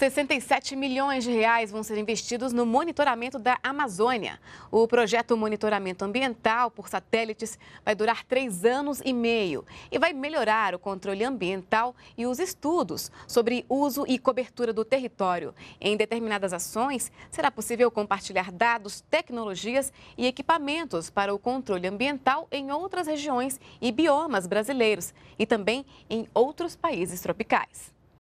67 milhões de reais vão ser investidos no monitoramento da Amazônia. O projeto Monitoramento Ambiental por Satélites vai durar três anos e meio e vai melhorar o controle ambiental e os estudos sobre uso e cobertura do território. Em determinadas ações, será possível compartilhar dados, tecnologias e equipamentos para o controle ambiental em outras regiões e biomas brasileiros e também em outros países tropicais.